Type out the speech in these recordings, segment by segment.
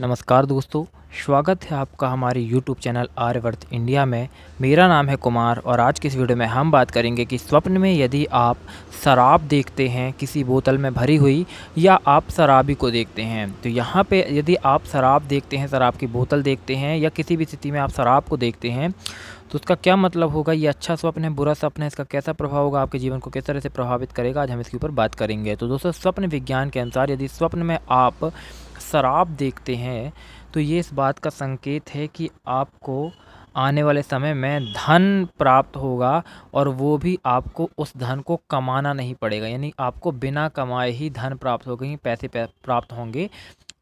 नमस्कार दोस्तों स्वागत है आपका हमारे YouTube चैनल आर्यवर्त इंडिया में मेरा नाम है कुमार और आज के इस वीडियो में हम बात करेंगे कि स्वप्न में यदि आप शराब देखते हैं किसी बोतल में भरी हुई या आप शराबी को देखते हैं तो यहाँ पे यदि आप शराब देखते हैं शराब की बोतल देखते हैं या किसी भी स्थिति में आप शराब को देखते हैं तो उसका क्या मतलब होगा ये अच्छा स्वप्न है बुरा स्वप्न है इसका कैसा प्रभाव होगा आपके जीवन को किस तरह से प्रभावित करेगा आज हम इसके ऊपर बात करेंगे तो दोस्तों स्वप्न विज्ञान के अनुसार यदि स्वप्न में आप शराब देखते हैं तो ये इस बात का संकेत है कि आपको आने वाले समय में धन प्राप्त होगा और वो भी आपको उस धन को कमाना नहीं पड़ेगा यानी आपको बिना कमाए ही धन प्राप्त हो गई पैसे प्राप्त होंगे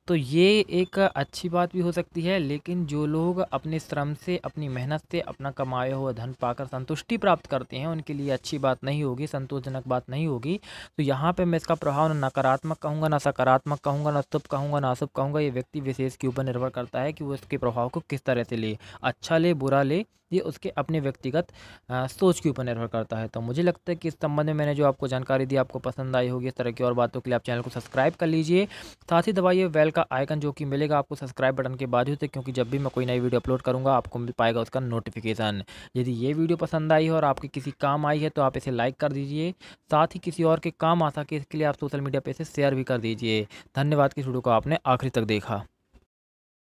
तो ये एक अच्छी बात भी हो सकती है लेकिन जो लोग अपने श्रम से अपनी मेहनत से अपना कमाया हुआ धन पाकर संतुष्टि प्राप्त करते हैं उनके लिए अच्छी बात नहीं होगी संतोषजनक बात नहीं होगी तो यहाँ पे मैं इसका प्रभाव ना नकारात्मक कहूँगा ना सकारात्मक कहूँगा ना शुभ कहूँगा ना अशुभ कहूँगा ये व्यक्ति विशेष के ऊपर निर्भर करता है कि वो इसके प्रभाव को किस तरह से ले अच्छा ले बुरा ले ये उसके अपने व्यक्तिगत सोच के ऊपर निर्भर करता है तो मुझे लगता है कि इस संबंध में मैंने जो आपको जानकारी दी आपको पसंद आई होगी इस तरह की और बातों के लिए आप चैनल को सब्सक्राइब कर लीजिए साथ ही दबाइए वेल का आइकन जो कि मिलेगा आपको सब्सक्राइब बटन के बाद ही क्योंकि जब भी मैं कोई नई वीडियो अपलोड करूँगा आपको मिल पाएगा उसका नोटिफिकेशन यदि ये वीडियो पसंद आई है और आपके किसी काम आई है तो आप इसे लाइक कर दीजिए साथ ही किसी और के काम आ सके इसके लिए आप सोशल मीडिया पर इसे शेयर भी कर दीजिए धन्यवाद कि वीडियो को आपने आखिरी तक देखा